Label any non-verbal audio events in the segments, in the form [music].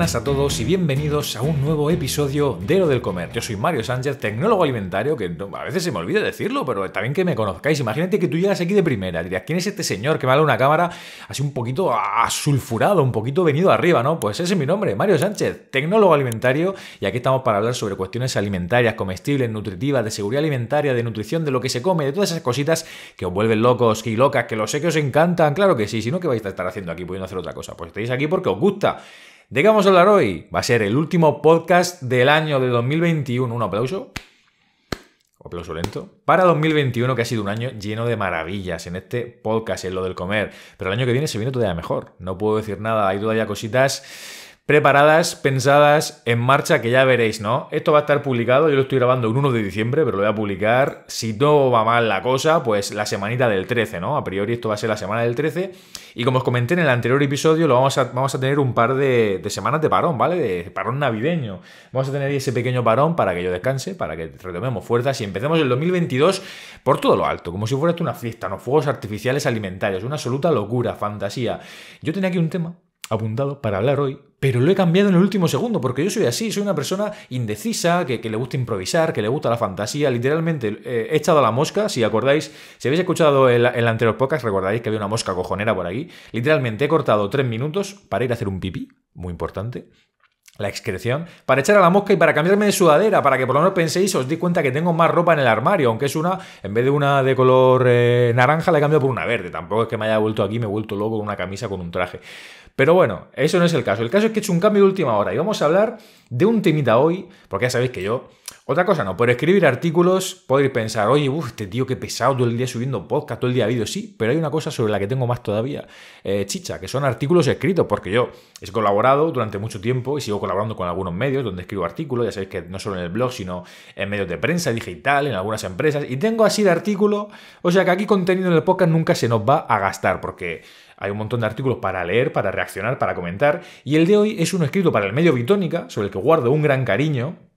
buenas a todos y bienvenidos a un nuevo episodio de Lo del Comer. Yo soy Mario Sánchez, tecnólogo alimentario, que a veces se me olvida decirlo, pero bien que me conozcáis. Imagínate que tú llegas aquí de primera, dirías, ¿quién es este señor que me habla una cámara así un poquito asulfurado, un poquito venido arriba, no? Pues ese es mi nombre, Mario Sánchez, tecnólogo alimentario, y aquí estamos para hablar sobre cuestiones alimentarias, comestibles, nutritivas, de seguridad alimentaria, de nutrición, de lo que se come, de todas esas cositas que os vuelven locos y locas, que lo sé que os encantan, claro que sí, si no, ¿qué vais a estar haciendo aquí pudiendo hacer otra cosa? Pues estáis aquí porque os gusta. ¿De a hablar hoy? Va a ser el último podcast del año de 2021. Un aplauso. aplauso lento. Para 2021, que ha sido un año lleno de maravillas en este podcast, en lo del comer. Pero el año que viene se viene todavía mejor. No puedo decir nada. Hay todavía cositas preparadas, pensadas, en marcha, que ya veréis, ¿no? Esto va a estar publicado, yo lo estoy grabando el 1 de diciembre, pero lo voy a publicar, si no va mal la cosa, pues la semanita del 13, ¿no? A priori esto va a ser la semana del 13, y como os comenté en el anterior episodio, lo vamos a, tener un par de, semanas de parón, ¿vale? De parón navideño. Vamos a tener ese pequeño parón para que yo descanse, para que retomemos fuerzas y empecemos el 2022 por todo lo alto, como si fuera una fiesta, ¿no? Fuegos artificiales alimentarios, una absoluta locura, fantasía. Yo tenía aquí un tema apuntado para hablar hoy, pero lo he cambiado en el último segundo, porque yo soy así, soy una persona indecisa, que, le gusta improvisar, que le gusta la fantasía, literalmente eh, he echado a la mosca, si acordáis, si habéis escuchado el, el anterior podcast, recordáis que había una mosca cojonera por aquí, literalmente he cortado tres minutos para ir a hacer un pipí, muy importante, la excreción, para echar a la mosca y para cambiarme de sudadera, para que por lo menos penséis, os di cuenta que tengo más ropa en el armario, aunque es una, en vez de una de color eh, naranja, la he cambiado por una verde. Tampoco es que me haya vuelto aquí, me he vuelto loco con una camisa, con un traje. Pero bueno, eso no es el caso. El caso es que he hecho un cambio de última hora y vamos a hablar de un temita hoy, porque ya sabéis que yo otra cosa no, por escribir artículos podéis pensar, oye, este tío qué pesado, todo el día subiendo podcast, todo el día vídeos, sí, pero hay una cosa sobre la que tengo más todavía eh, chicha, que son artículos escritos, porque yo he colaborado durante mucho tiempo y sigo colaborando con algunos medios donde escribo artículos, ya sabéis que no solo en el blog, sino en medios de prensa digital, en algunas empresas, y tengo así de artículo, o sea que aquí contenido en el podcast nunca se nos va a gastar, porque hay un montón de artículos para leer, para reaccionar, para comentar, y el de hoy es uno escrito para el medio Bitónica, sobre el que guardo un gran cariño,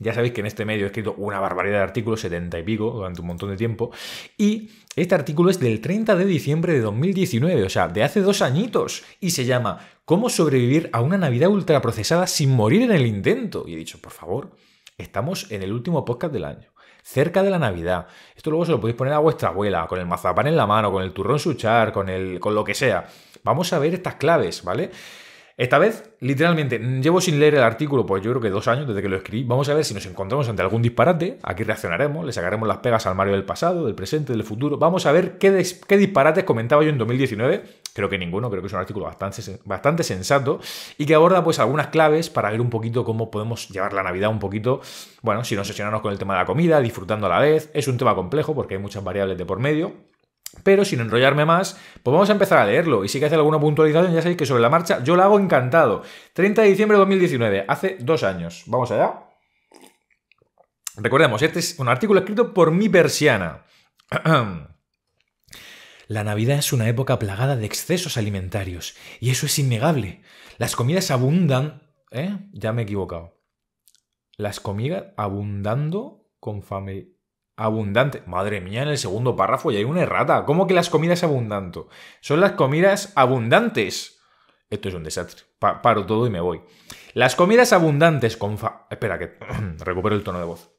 ya sabéis que en este medio he escrito una barbaridad de artículos, 70 y pico, durante un montón de tiempo. Y este artículo es del 30 de diciembre de 2019, o sea, de hace dos añitos. Y se llama ¿Cómo sobrevivir a una Navidad ultraprocesada sin morir en el intento? Y he dicho, por favor, estamos en el último podcast del año. Cerca de la Navidad. Esto luego se lo podéis poner a vuestra abuela, con el mazapán en la mano, con el turrón suchar, con, el, con lo que sea. Vamos a ver estas claves, ¿vale? Esta vez, literalmente, llevo sin leer el artículo, pues yo creo que dos años desde que lo escribí. Vamos a ver si nos encontramos ante algún disparate. Aquí reaccionaremos, le sacaremos las pegas al Mario del pasado, del presente, del futuro. Vamos a ver qué, disparates comentaba yo en 2019. Creo que ninguno, creo que es un artículo bastante, bastante sensato y que aborda pues algunas claves para ver un poquito cómo podemos llevar la Navidad un poquito, bueno, sin obsesionarnos con el tema de la comida, disfrutando a la vez. Es un tema complejo porque hay muchas variables de por medio. Pero sin enrollarme más, pues vamos a empezar a leerlo. Y si que alguna puntualización, ya sabéis que sobre la marcha yo lo hago encantado. 30 de diciembre de 2019, hace dos años. Vamos allá. Recordemos, este es un artículo escrito por mi persiana. [clears throat] La Navidad es una época plagada de excesos alimentarios, y eso es innegable. Las comidas abundan... ¿eh? Ya me he equivocado. Las comidas abundando con fame abundante. Madre mía, en el segundo párrafo ya hay una errata. ¿Cómo que las comidas abundantes? Son las comidas abundantes. Esto es un desastre. paro todo y me voy. Las comidas abundantes con Espera, que [clears throat] recupero el tono de voz.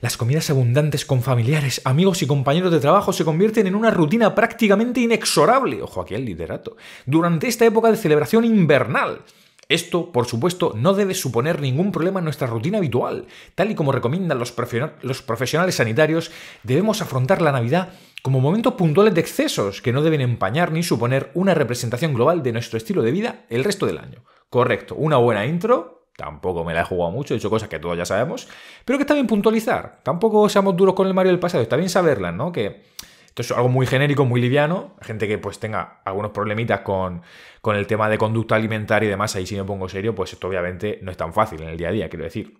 Las comidas abundantes con familiares, amigos y compañeros de trabajo se convierten en una rutina prácticamente inexorable. Ojo aquí el literato! Durante esta época de celebración invernal. Esto, por supuesto, no debe suponer ningún problema en nuestra rutina habitual. Tal y como recomiendan los, profesionales sanitarios, debemos afrontar la Navidad como momentos puntuales de excesos que no deben empañar ni suponer una representación global de nuestro estilo de vida el resto del año. Correcto, una buena intro, tampoco me la he jugado mucho, he hecho cosas que todos ya sabemos, pero que está bien puntualizar. Tampoco seamos duros con el Mario del pasado, está bien saberla, ¿no? Que esto es algo muy genérico, muy liviano. Gente que pues tenga algunos problemitas con, el tema de conducta alimentaria y demás, ahí si me pongo serio, pues esto obviamente no es tan fácil en el día a día, quiero decir.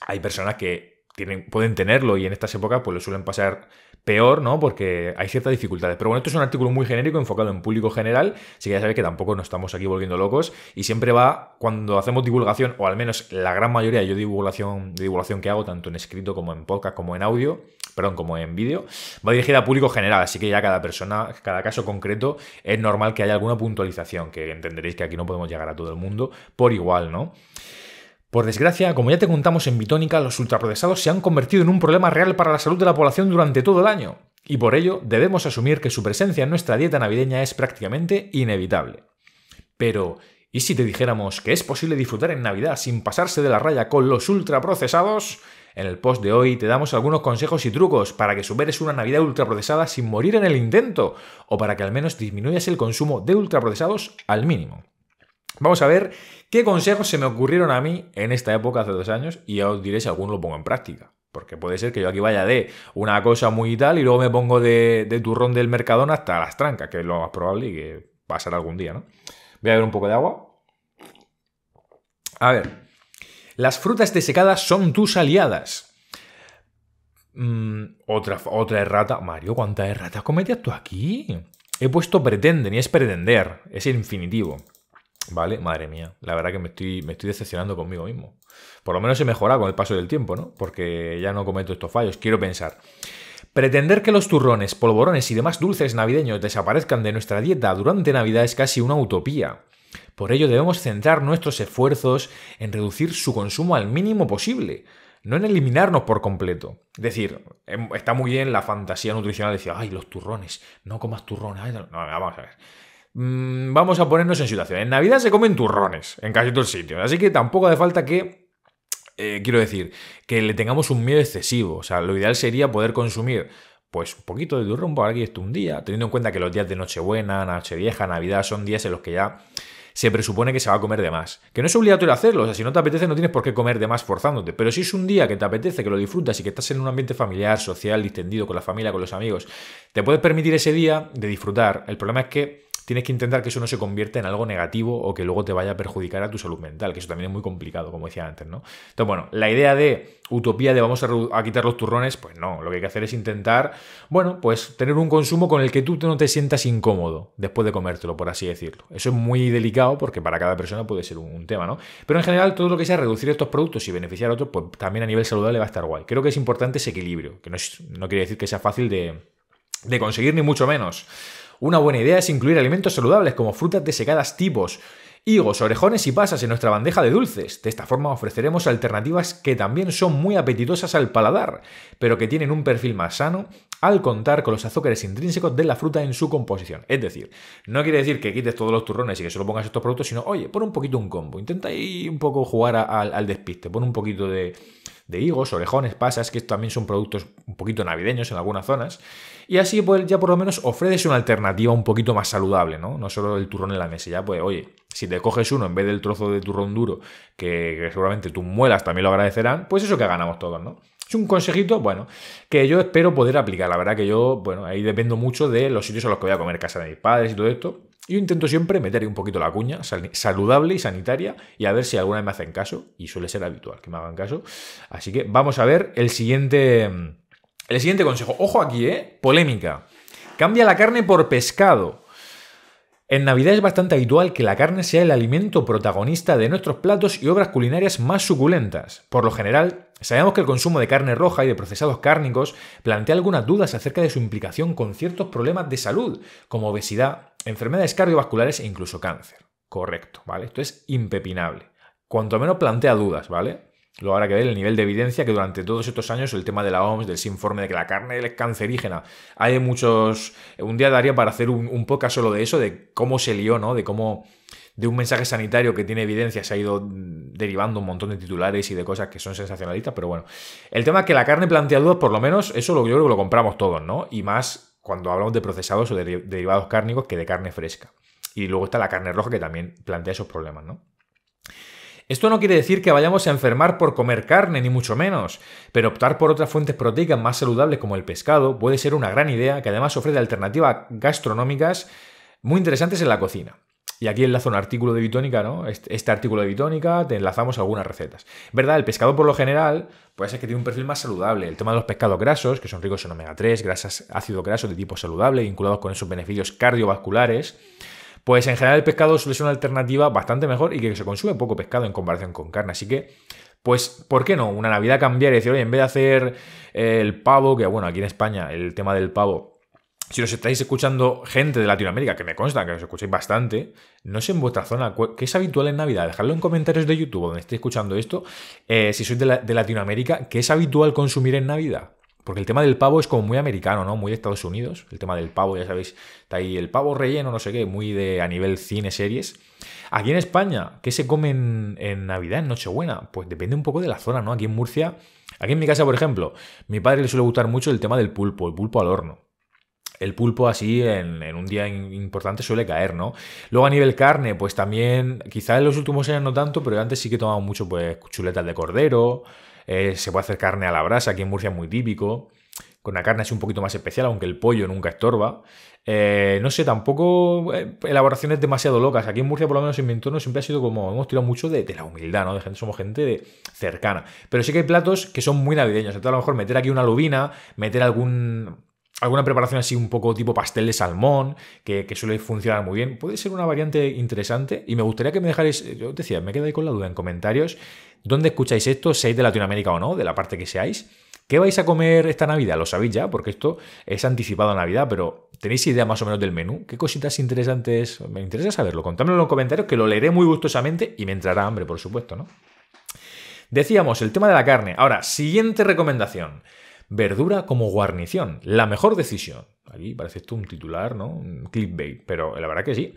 Hay personas que tienen, pueden tenerlo y en estas épocas pues lo suelen pasar Peor, ¿no? Porque hay ciertas dificultades. Pero bueno, esto es un artículo muy genérico, enfocado en público general, así que ya sabéis que tampoco nos estamos aquí volviendo locos y siempre va, cuando hacemos divulgación, o al menos la gran mayoría yo divulgación, de divulgación que hago, tanto en escrito como en podcast, como en audio, perdón, como en vídeo, va dirigida a público general, así que ya cada persona, cada caso concreto, es normal que haya alguna puntualización, que entenderéis que aquí no podemos llegar a todo el mundo por igual, ¿no? Por desgracia, como ya te contamos en Bitónica, los ultraprocesados se han convertido en un problema real para la salud de la población durante todo el año, y por ello debemos asumir que su presencia en nuestra dieta navideña es prácticamente inevitable. Pero, ¿y si te dijéramos que es posible disfrutar en Navidad sin pasarse de la raya con los ultraprocesados? En el post de hoy te damos algunos consejos y trucos para que superes una Navidad ultraprocesada sin morir en el intento, o para que al menos disminuyas el consumo de ultraprocesados al mínimo. Vamos a ver qué consejos se me ocurrieron a mí en esta época, hace dos años, y ya os diré si alguno lo pongo en práctica. Porque puede ser que yo aquí vaya de una cosa muy tal y luego me pongo de, turrón del Mercadona hasta las trancas, que es lo más probable y que pasará algún día, ¿no? Voy a ver un poco de agua. A ver, las frutas desecadas son tus aliadas. Mm, otra, otra errata. Mario, ¿cuántas erratas cometías tú aquí? He puesto pretenden y es pretender, es infinitivo. ¿Vale? Madre mía, la verdad que me estoy, me estoy decepcionando conmigo mismo. Por lo menos he mejorado con el paso del tiempo, ¿no? Porque ya no cometo estos fallos, quiero pensar. Pretender que los turrones, polvorones y demás dulces navideños desaparezcan de nuestra dieta durante Navidad es casi una utopía. Por ello debemos centrar nuestros esfuerzos en reducir su consumo al mínimo posible, no en eliminarnos por completo. Es decir, em, está muy bien la fantasía nutricional de decir, ay, los turrones, no comas turrones. No, vamos a ver. Mm, vamos a ponernos en situación. En Navidad se comen turrones en casi todo el sitio, así que tampoco hace falta que eh, quiero decir, que le tengamos un miedo excesivo. O sea, lo ideal sería poder consumir, pues, un poquito de turrón por aquí esto un día, teniendo en cuenta que los días de Nochebuena, vieja, Navidad son días en los que ya se presupone que se va a comer de más. Que no es obligatorio hacerlo, o sea, si no te apetece no tienes por qué comer de más forzándote, pero si es un día que te apetece, que lo disfrutas y que estás en un ambiente familiar, social, distendido, con la familia, con los amigos, te puedes permitir ese día de disfrutar. El problema es que tienes que intentar que eso no se convierta en algo negativo o que luego te vaya a perjudicar a tu salud mental, que eso también es muy complicado, como decía antes, ¿no? Entonces, bueno, la idea de utopía de vamos a, quitar los turrones, pues no, lo que hay que hacer es intentar, bueno, pues tener un consumo con el que tú no te sientas incómodo después de comértelo, por así decirlo. Eso es muy delicado porque para cada persona puede ser un, tema, ¿no? Pero en general, todo lo que sea reducir estos productos y beneficiar a otros, pues también a nivel saludable va a estar guay. Creo que es importante ese equilibrio, que no, quiere decir que sea fácil de, de conseguir, ni mucho menos. Una buena idea es incluir alimentos saludables como frutas desecadas tipos, higos, orejones y pasas en nuestra bandeja de dulces. De esta forma ofreceremos alternativas que también son muy apetitosas al paladar, pero que tienen un perfil más sano al contar con los azúcares intrínsecos de la fruta en su composición. Es decir, no quiere decir que quites todos los turrones y que solo pongas estos productos, sino, oye, pon un poquito un combo, intenta ahí un poco jugar al despiste, pon un poquito de de higos, orejones, pasas, que también son productos un poquito navideños en algunas zonas. Y así pues, ya por lo menos ofreces una alternativa un poquito más saludable, ¿no? No solo el turrón en la mesa, ya pues, oye, si te coges uno en vez del trozo de turrón duro, que, seguramente tus muelas también lo agradecerán, pues eso que ganamos todos, ¿no? Es un consejito, bueno, que yo espero poder aplicar. La verdad que yo, bueno, ahí dependo mucho de los sitios a los que voy a comer, casa de mis padres y todo esto. Yo intento siempre meter un poquito la cuña, saludable y sanitaria, y a ver si alguna vez me hacen caso, y suele ser habitual que me hagan caso. Así que vamos a ver el siguiente, el siguiente consejo. Ojo aquí, ¿eh? Polémica. Cambia la carne por pescado. En Navidad es bastante habitual que la carne sea el alimento protagonista de nuestros platos y obras culinarias más suculentas. Por lo general, sabemos que el consumo de carne roja y de procesados cárnicos plantea algunas dudas acerca de su implicación con ciertos problemas de salud, como obesidad, enfermedades cardiovasculares e incluso cáncer. Correcto, ¿vale? Esto es impepinable. Cuanto menos plantea dudas, ¿vale? Lo habrá que ver el nivel de evidencia que durante todos estos años el tema de la OMS, del informe de que la carne es cancerígena, hay muchos... Un día daría para hacer un, poco solo de eso, de cómo se lió, ¿no? De cómo de un mensaje sanitario que tiene evidencia se ha ido derivando un montón de titulares y de cosas que son sensacionalistas, pero bueno. El tema es que la carne plantea dudas, por lo menos, eso lo, yo creo que lo compramos todos, ¿no? Y más cuando hablamos de procesados o de derivados cárnicos que de carne fresca. Y luego está la carne roja que también plantea esos problemas, ¿no? Esto no quiere decir que vayamos a enfermar por comer carne, ni mucho menos, pero optar por otras fuentes proteicas más saludables como el pescado puede ser una gran idea que además ofrece alternativas gastronómicas muy interesantes en la cocina. Y aquí enlazo un artículo de Bitónica, ¿no? Este, artículo de Bitónica, te enlazamos algunas recetas. ¿Verdad? El pescado por lo general puede ser que tiene un perfil más saludable. El tema de los pescados grasos, que son ricos en omega 3, grasas ácido graso de tipo saludable, vinculados con esos beneficios cardiovasculares. Pues en general el pescado suele ser una alternativa bastante mejor y que se consume poco pescado en comparación con carne. Así que pues, ¿por qué no? Una Navidad cambiar y decir, oye, en vez de hacer eh, el pavo, que bueno, aquí en España el tema del pavo si os estáis escuchando gente de Latinoamérica, que me consta que nos escucháis bastante, no sé en vuestra zona qué es habitual en Navidad. Dejadlo en comentarios de YouTube donde estéis escuchando esto. Eh, si sois de, Latinoamérica, ¿qué es habitual consumir en Navidad? Porque el tema del pavo es como muy americano, ¿no? Muy de Estados Unidos. El tema del pavo, ya sabéis, está ahí el pavo relleno, no sé qué, muy de a nivel cine, series. Aquí en España, ¿qué se come en, en Navidad, en Nochebuena? Pues depende un poco de la zona, ¿no? Aquí en Murcia, aquí en mi casa, por ejemplo, a mi padre le suele gustar mucho el tema del pulpo, el pulpo al horno el pulpo así en, un día importante suele caer, ¿no? Luego a nivel carne, pues también, quizás en los últimos años no tanto, pero antes sí que tomado mucho pues chuletas de cordero, eh, se puede hacer carne a la brasa, aquí en Murcia es muy típico, con la carne es un poquito más especial, aunque el pollo nunca estorba. Eh, no sé, tampoco eh, elaboraciones demasiado locas. Aquí en Murcia, por lo menos en mi entorno, siempre ha sido como hemos tirado mucho de, la humildad, ¿no? gente, somos gente de, cercana. Pero sí que hay platos que son muy navideños. Entonces, a lo mejor meter aquí una lubina, meter algún alguna preparación así un poco tipo pastel de salmón, que, suele funcionar muy bien. Puede ser una variante interesante y me gustaría que me dejarais, eh, yo os decía, me quedáis con la duda en comentarios, dónde escucháis esto, seáis de Latinoamérica o no, de la parte que seáis. ¿Qué vais a comer esta Navidad? Lo sabéis ya, porque esto es anticipado a Navidad, pero ¿tenéis idea más o menos del menú? ¿Qué cositas interesantes? Me interesa saberlo. contármelo en los comentarios, que lo leeré muy gustosamente y me entrará hambre, por supuesto, ¿no? Decíamos, el tema de la carne. Ahora, siguiente recomendación. Verdura como guarnición, la mejor decisión. Ahí parece esto un titular, ¿no? Un clickbait, pero la verdad que sí.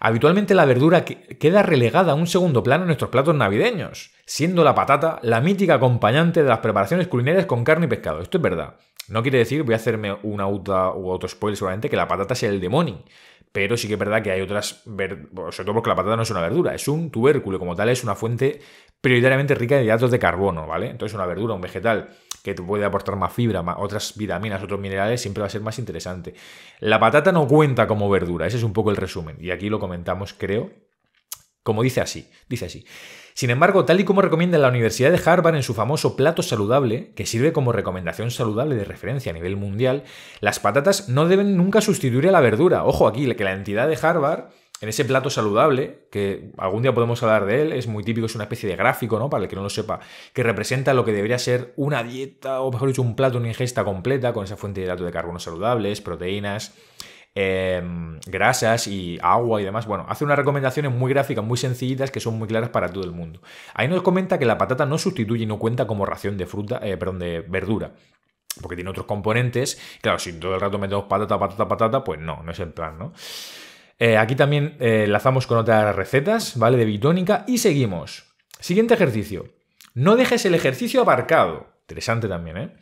Habitualmente la verdura queda relegada a un segundo plano en nuestros platos navideños, siendo la patata la mítica acompañante de las preparaciones culinarias con carne y pescado. Esto es verdad. No quiere decir, voy a hacerme un auto u otro spoiler seguramente, que la patata sea el demonio. Pero sí que es verdad que hay otras, sobre todo porque la patata no es una verdura, es un tubérculo, como tal es una fuente prioritariamente rica en hidratos de carbono, ¿vale? Entonces una verdura, un vegetal que te puede aportar más fibra, más, otras vitaminas, otros minerales, siempre va a ser más interesante. La patata no cuenta como verdura, ese es un poco el resumen. Y aquí lo comentamos, creo, como dice así, dice así. Sin embargo, tal y como recomienda la Universidad de Harvard en su famoso plato saludable, que sirve como recomendación saludable de referencia a nivel mundial, las patatas no deben nunca sustituir a la verdura. Ojo aquí, que la entidad de Harvard en ese plato saludable, que algún día podemos hablar de él, es muy típico, es una especie de gráfico, ¿no? Para el que no lo sepa, que representa lo que debería ser una dieta, o mejor dicho, un plato, una ingesta completa, con esa fuente de hidrato de carbono saludables, proteínas, em, grasas y agua y demás. Bueno, hace unas recomendaciones muy gráficas, muy sencillitas, que son muy claras para todo el mundo. Ahí nos comenta que la patata no sustituye y no cuenta como ración de fruta, eh, perdón, de verdura porque tiene otros componentes. Claro, si todo el rato metemos patata, patata, patata, pues no, no es el plan, ¿no? Eh, aquí también eh, lazamos con otras recetas, ¿vale? De bitónica y seguimos. Siguiente ejercicio. No dejes el ejercicio aparcado. Interesante también, ¿eh?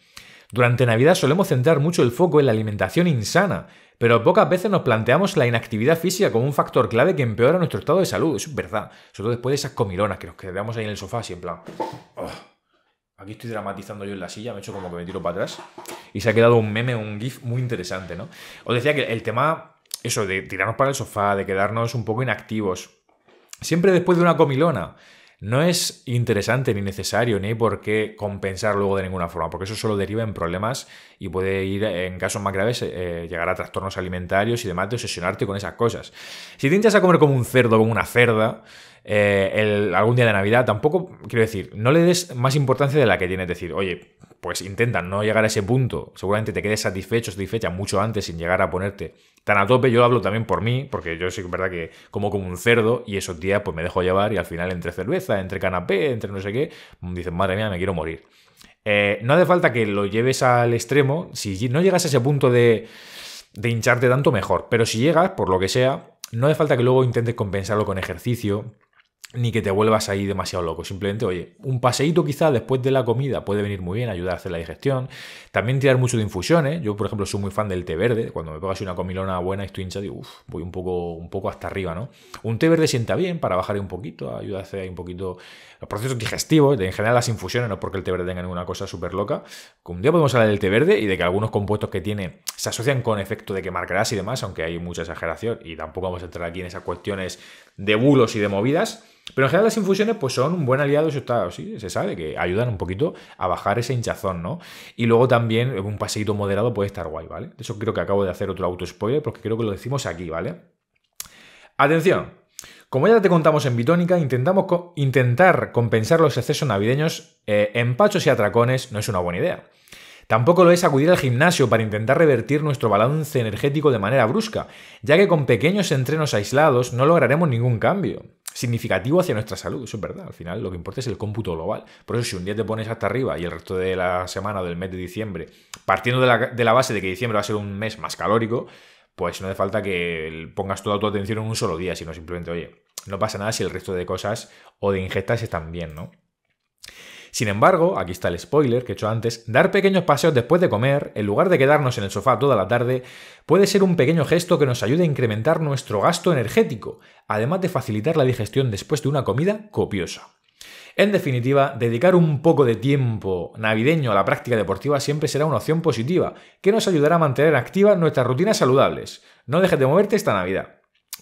Durante Navidad solemos centrar mucho el foco en la alimentación insana, pero pocas veces nos planteamos la inactividad física como un factor clave que empeora nuestro estado de salud. Eso es verdad. Sobre todo después de esas comilonas que nos quedamos ahí en el sofá así en plan... aquí estoy dramatizando yo en la silla, me he hecho como que me tiro para atrás. Y se ha quedado un meme, un gif muy interesante, ¿no? Os decía que el tema eso de tirarnos para el sofá, de quedarnos un poco inactivos, siempre después de una comilona. No es interesante ni necesario, ni hay por qué compensar luego de ninguna forma, porque eso solo deriva en problemas y puede ir, en casos más graves, eh, llegar a trastornos alimentarios y demás, de obsesionarte con esas cosas. Si te intentas a comer como un cerdo, como una cerda, eh, algún día de Navidad, tampoco, quiero decir, no le des más importancia de la que tiene. decir, oye, pues intenta no llegar a ese punto, seguramente te quedes satisfecho, satisfecha mucho antes sin llegar a ponerte tan a tope. Yo hablo también por mí, porque yo sí verdad que como como un cerdo y esos días pues me dejo llevar y al final entre cerveza, entre canapé, entre no sé qué, mm, dices, madre mía, me quiero morir. Eh, no hace falta que lo lleves al extremo, si no llegas a ese punto de, de hincharte tanto, mejor. Pero si llegas, por lo que sea, no hace falta que luego intentes compensarlo con ejercicio ni que te vuelvas ahí demasiado loco. Simplemente, oye, un paseíto quizá después de la comida puede venir muy bien, ayudar a hacer la digestión. También tirar mucho de infusiones. Yo, por ejemplo, soy muy fan del té verde. Cuando me pegas una comilona buena y estoy hincha, digo, uff, voy un poco, un poco hasta arriba, ¿no? Un té verde sienta bien para bajar un poquito, ayuda a hacer un poquito los procesos digestivos. En general, las infusiones, no porque el té verde tenga ninguna cosa súper loca. Un día podemos hablar del té verde y de que algunos compuestos que tiene se asocian con efecto de que marcarás y demás, aunque hay mucha exageración y tampoco vamos a entrar aquí en esas cuestiones de bulos y de movidas. Pero en general las infusiones pues son un buen aliado, eso sí, se sabe, que ayudan un poquito a bajar ese hinchazón, ¿no? Y luego también un paseíto moderado puede estar guay, ¿vale? De eso creo que acabo de hacer otro auto spoiler porque creo que lo decimos aquí, ¿vale? Atención, como ya te contamos en Bitónica, intentamos intentar compensar los excesos navideños eh, en pachos y atracones no es una buena idea. Tampoco lo es acudir al gimnasio para intentar revertir nuestro balance energético de manera brusca, ya que con pequeños entrenos aislados no lograremos ningún cambio significativo hacia nuestra salud. Eso es verdad. Al final lo que importa es el cómputo global. Por eso si un día te pones hasta arriba y el resto de la semana o del mes de diciembre, partiendo de la, base de que diciembre va a ser un mes más calórico, pues no hace falta que pongas toda tu atención en un solo día, sino simplemente, oye, no pasa nada si el resto de cosas o de ingestas están bien, ¿no? Sin embargo, aquí está el spoiler que he hecho antes, dar pequeños paseos después de comer, en lugar de quedarnos en el sofá toda la tarde, puede ser un pequeño gesto que nos ayude a incrementar nuestro gasto energético, además de facilitar la digestión después de una comida copiosa. En definitiva, dedicar un poco de tiempo navideño a la práctica deportiva siempre será una opción positiva, que nos ayudará a mantener activas nuestras rutinas saludables. No dejes de moverte esta Navidad.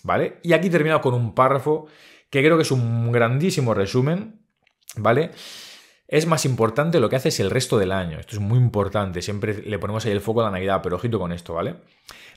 ¿Vale? Y aquí termino con un párrafo que creo que es un grandísimo resumen, ¿vale? es más importante lo que haces el resto del año. Esto es muy importante, siempre le ponemos ahí el foco a la Navidad, pero ojito con esto, ¿vale?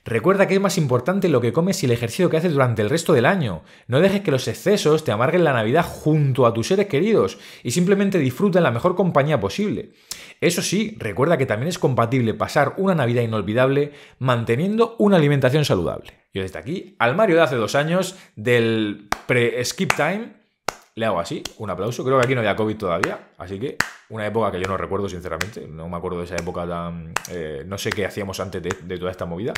Recuerda que es más importante lo que comes y el ejercicio que haces durante el resto del año. No dejes que los excesos te amarguen la Navidad junto a tus seres queridos y simplemente disfruta en la mejor compañía posible. Eso sí, recuerda que también es compatible pasar una Navidad inolvidable manteniendo una alimentación saludable. Yo desde aquí, al Mario de hace dos años, del pre-skip time, le hago así, un aplauso. Creo que aquí no había COVID todavía, así que una época que yo no recuerdo, sinceramente. No me acuerdo de esa época tan. Eh, no sé qué hacíamos antes de, toda esta movida.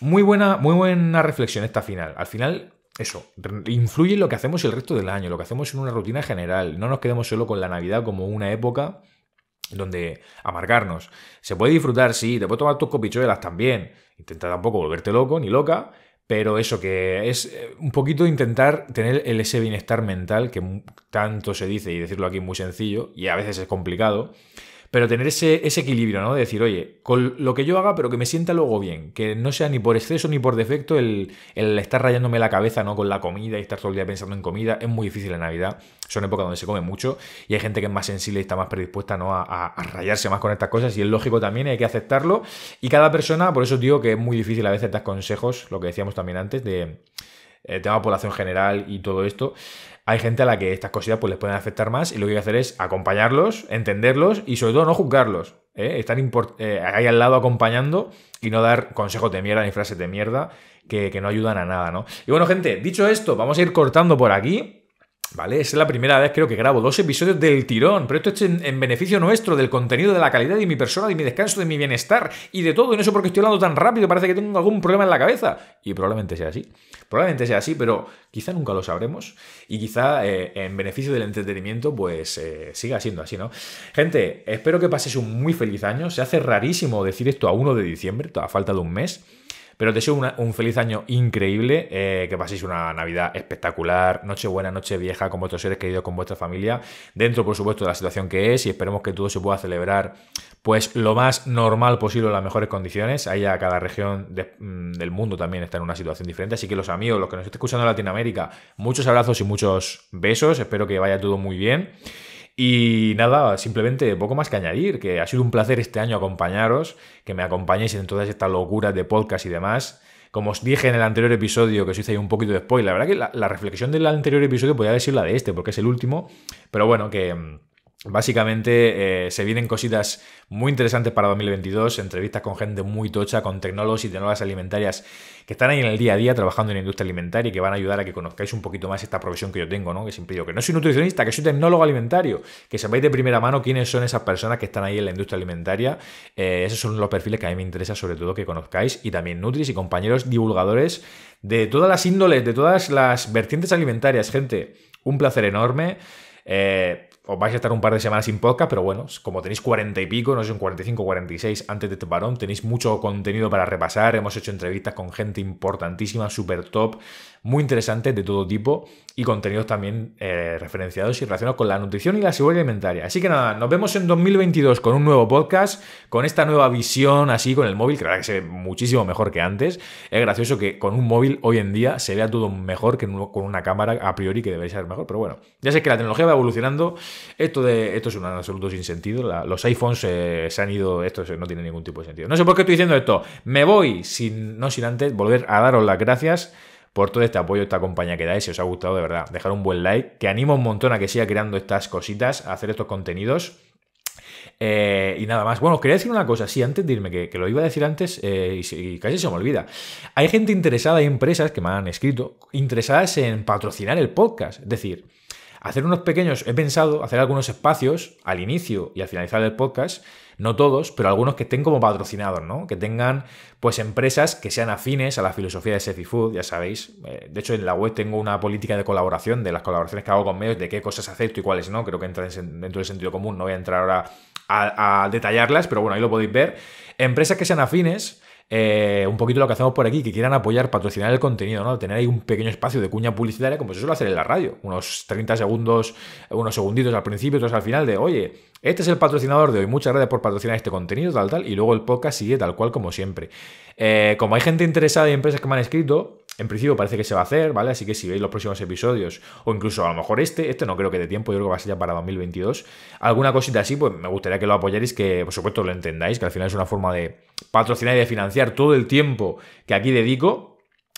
Muy buena, muy buena reflexión esta final. Al final, eso, influye en lo que hacemos el resto del año, lo que hacemos en una rutina general. No nos quedemos solo con la Navidad como una época donde amargarnos. Se puede disfrutar, sí, te puedes tomar tus copichuelas también. Intenta tampoco volverte loco ni loca, pero eso que es eh, un poquito intentar tener el, ese bienestar mental que tanto se dice y decirlo aquí muy sencillo y a veces es complicado, pero tener ese, equilibrio, ¿no? De decir, oye, con lo que yo haga, pero que me sienta luego bien, que no sea ni por exceso ni por defecto el, el estar rayándome la cabeza, ¿no? Con la comida y estar todo el día pensando en comida. Es muy difícil en Navidad. Son épocas donde se come mucho y hay gente que es más sensible y está más predispuesta, ¿no? A, a rayarse más con estas cosas y es lógico también, hay que aceptarlo. Y cada persona, por eso digo que es muy difícil a veces dar consejos, lo que decíamos también antes, de el tema de población general y todo esto, hay gente a la que estas cositas pues, les pueden afectar más y lo que hay que hacer es acompañarlos, entenderlos y sobre todo no juzgarlos. ¿eh? Estar eh, ahí al lado acompañando y no dar consejos de mierda ni frases de mierda que, que no ayudan a nada, ¿no? Y bueno, gente, dicho esto, vamos a ir cortando por aquí. ¿Vale? es la primera vez creo que grabo dos episodios del tirón, pero esto es en, beneficio nuestro, del contenido, de la calidad de mi persona, de mi descanso, de mi bienestar y de todo. Y eso porque estoy hablando tan rápido, parece que tengo algún problema en la cabeza. Y probablemente sea así. Probablemente sea así, pero quizá nunca lo sabremos. Y quizá eh, en beneficio del entretenimiento, pues eh, siga siendo así, ¿no? Gente, espero que pases un muy feliz año. Se hace rarísimo decir esto a 1 de diciembre, a falta de un mes. Pero te deseo un feliz año increíble, eh, que paséis una Navidad espectacular, noche buena, noche vieja con vuestros seres queridos, con vuestra familia, dentro por supuesto de la situación que es y esperemos que todo se pueda celebrar pues lo más normal posible en las mejores condiciones. Ahí ya cada región mm, del mundo también está en una situación diferente, así que los amigos, los que nos estén escuchando en Latinoamérica, muchos abrazos y muchos besos, espero que vaya todo muy bien. Y nada, simplemente poco más que añadir, que ha sido un placer este año acompañaros, que me acompañéis en todas estas locuras de podcast y demás. Como os dije en el anterior episodio, que os hice ahí un poquito de spoiler, la verdad que la, reflexión del anterior episodio podría decir la de este, porque es el último, pero bueno, que Básicamente eh, se vienen cositas muy interesantes para 2022, entrevistas con gente muy tocha, con tecnólogos y tecnólogas alimentarias que están ahí en el día a día trabajando en la industria alimentaria y que van a ayudar a que conozcáis un poquito más esta profesión que yo tengo, ¿no? Que siempre digo que no soy nutricionista, que soy tecnólogo alimentario, que sepáis de primera mano quiénes son esas personas que están ahí en la industria alimentaria. Eh, esos son los perfiles que a mí me interesa sobre todo que conozcáis y también Nutris y compañeros divulgadores de todas las índoles, de todas las vertientes alimentarias, gente. Un placer enorme. Eh, os vais a estar un par de semanas sin podcast, pero bueno, como tenéis 40 y pico, no sé, un 45, 46 antes de este parón, tenéis mucho contenido para repasar. Hemos hecho entrevistas con gente importantísima, súper top, muy interesante de todo tipo y contenidos también eh, referenciados y relacionados con la nutrición y la seguridad alimentaria. Así que nada, nos vemos en 2022 con un nuevo podcast, con esta nueva visión así, con el móvil, que la verdad que se ve muchísimo mejor que antes. Es gracioso que con un móvil hoy en día se vea todo mejor que con una cámara a priori que debería ser mejor, pero bueno, ya sé que la tecnología va evolucionando. Esto, de, esto es un absoluto sinsentido. sentido los iPhones eh, se han ido. Esto no tiene ningún tipo de sentido. No sé por qué estoy diciendo esto. Me voy, sin, no sin antes volver a daros las gracias por todo este apoyo, esta compañía que dais. Si os ha gustado, de verdad, dejar un buen like. Que animo un montón a que siga creando estas cositas, a hacer estos contenidos. Eh, y nada más. Bueno, os quería decir una cosa, sí, antes de que, lo iba a decir antes eh, y, y, casi se me olvida. Hay gente interesada, hay empresas que me han escrito, interesadas en patrocinar el podcast. Es decir, Hacer unos pequeños, he pensado hacer algunos espacios al inicio y al finalizar del podcast, no todos, pero algunos que estén como patrocinados, ¿no? Que tengan pues empresas que sean afines a la filosofía de Sefi Food, ya sabéis. Eh, de hecho, en la web tengo una política de colaboración, de las colaboraciones que hago con medios, de qué cosas acepto y cuáles no. Creo que entran dentro del sentido común, no voy a entrar ahora a, a detallarlas, pero bueno, ahí lo podéis ver. Empresas que sean afines eh, un poquito lo que hacemos por aquí, que quieran apoyar, patrocinar el contenido, ¿no? Tener ahí un pequeño espacio de cuña publicitaria, como se suele hacer en la radio, unos 30 segundos, unos segunditos al principio, otros al final, de oye, este es el patrocinador de hoy, muchas gracias por patrocinar este contenido, tal, tal, y luego el podcast sigue tal cual como siempre. Eh, como hay gente interesada y empresas que me han escrito, en principio parece que se va a hacer, ¿vale? Así que si veis los próximos episodios, o incluso a lo mejor este, este no creo que de tiempo, yo creo que va a ser ya para 2022, alguna cosita así, pues me gustaría que lo apoyáis, que por supuesto lo entendáis, que al final es una forma de patrocinar y de financiar todo el tiempo que aquí dedico,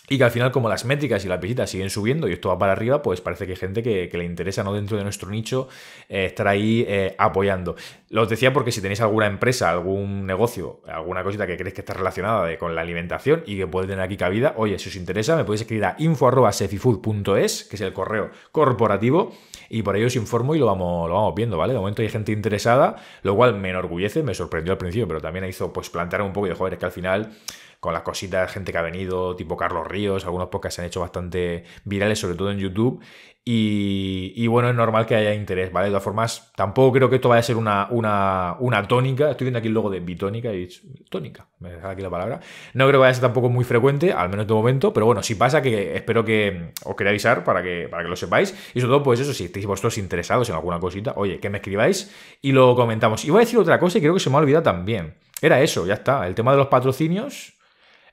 y que al final, como las métricas y las visitas siguen subiendo y esto va para arriba, pues parece que hay gente que, le interesa, ¿no? Dentro de nuestro nicho, eh, estar ahí eh, apoyando. apoyando. os decía porque si tenéis alguna empresa, algún negocio, alguna cosita que creéis que está relacionada con la alimentación y que puede tener aquí cabida, oye, si os interesa, me podéis escribir a info.sefifood.es, que es el correo corporativo, y por ahí os informo y lo vamos, vamos viendo, ¿vale? De momento hay gente interesada, lo cual me enorgullece, me sorprendió al principio, pero también hizo pues plantear un poco y de joder, es que al final con las cositas de gente que ha venido, tipo Carlos Ríos, algunos podcasts se han hecho bastante virales, sobre todo en YouTube, y, bueno, es normal que haya interés, ¿vale? De todas formas, tampoco creo que esto vaya a ser una, una, tónica. Estoy viendo aquí el logo de bitónica y tónica, me aquí la palabra. No creo que vaya a ser tampoco muy frecuente, al menos de momento, pero bueno, si pasa, que espero que mm, os quería avisar para que, para que lo sepáis. Y sobre todo, pues eso, si estáis vosotros interesados en alguna cosita, oye, que me escribáis y lo comentamos. Y voy a decir otra cosa y creo que se me ha olvidado también. Era eso, ya está. El tema de los patrocinios.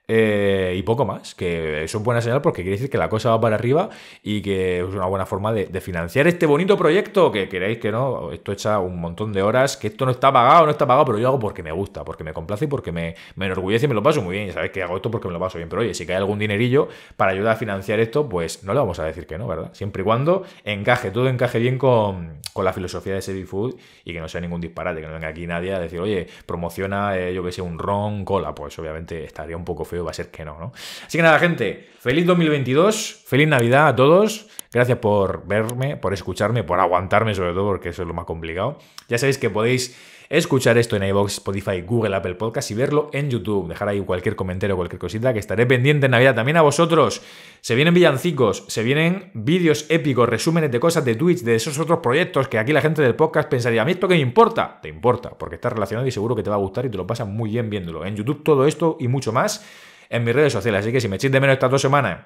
Eh, y poco más, que eso es buena señal porque quiere decir que la cosa va para arriba y que es una buena forma de, financiar este bonito proyecto que queréis que no, esto echa un montón de horas, que esto no está pagado, no está pagado, pero yo hago porque me gusta, porque me complace y porque me, enorgullece y me lo paso muy bien. Y sabéis que hago esto porque me lo paso bien, pero oye, si cae algún dinerillo para ayudar a financiar esto, pues no le vamos a decir que no, ¿verdad? Siempre y cuando encaje, todo encaje bien con, la filosofía de Sevi Food y que no sea ningún disparate, que no venga aquí nadie a decir, oye, promociona, eh, yo que sé, un ron, cola, pues obviamente estaría un poco va a ser que no, ¿no? Así que nada, gente, feliz 2022, feliz Navidad a todos Gracias por verme, por escucharme, por aguantarme sobre todo, porque eso es lo más complicado. Ya sabéis que podéis escuchar esto en iVoox, Spotify, Google, Apple Podcast y verlo en YouTube. Dejar ahí cualquier comentario, cualquier cosita, que estaré pendiente en Navidad también a vosotros. Se vienen villancicos, se vienen vídeos épicos, resúmenes de cosas de Twitch, de esos otros proyectos que aquí la gente del podcast pensaría, ¿a mí esto qué me importa? Te importa, porque está relacionado y seguro que te va a gustar y te lo pasas muy bien viéndolo. En YouTube todo esto y mucho más en mis redes sociales. Así que si me echéis de menos estas dos semanas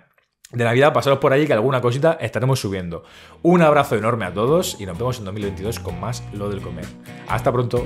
de Navidad, pasaros por ahí que alguna cosita estaremos subiendo. Un abrazo enorme a todos y nos vemos en 2022 con más Lo del Comer. Hasta pronto.